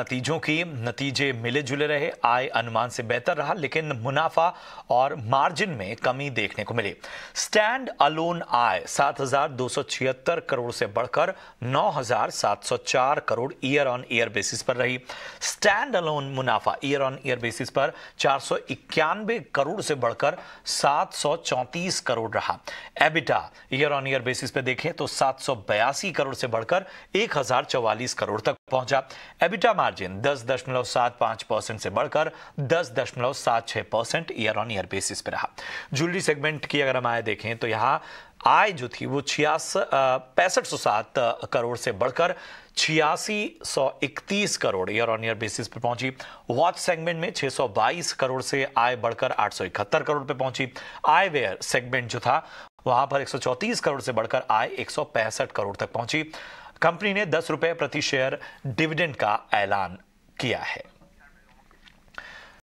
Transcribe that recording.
नतीजों की नतीजे मिले जुले रहे आय अनुमान से बेहतर रहा लेकिन मुनाफा और मार्जिन में कमी देखने को मिली स्टैंड अलोन आय सात करोड़ से बढ़कर 9,704 crore year on year basis पर रही स्टैंड अलोन मुनाफा ईयर ऑन ईयर बेसिस पर चार करोड़ से बढ़कर 734 करोड़ रहा EBITDA year on year basis पर देखें तो सात करोड़ से बढ़कर एक करोड़ तक पहुंचा एबिटा मार्जिन दस दशमलव सात पांच परसेंट से बढ़कर दस दशमलव सात छह percent year on year basis पर रहा ज्वेलरी सेगमेंट की अगर हम आए देखें तो यहां आय जो थी वो छियास पैंसठ सौ सात करोड़ से बढ़कर छियासी सौ इकतीस crore year on year basis पर पहुंची वॉच सेगमेंट में छह सौ बाईस करोड़ से आय बढ़कर आठ सौ इकहत्तर करोड़ पे पहुंची आय वेयर सेगमेंट जो था वहां पर एक सौ चौतीस करोड़ से बढ़कर आय एक सौ पैंसठ करोड़ तक पहुंची कंपनी ने दस रुपए प्रति शेयर डिविडेंड का ऐलान किया है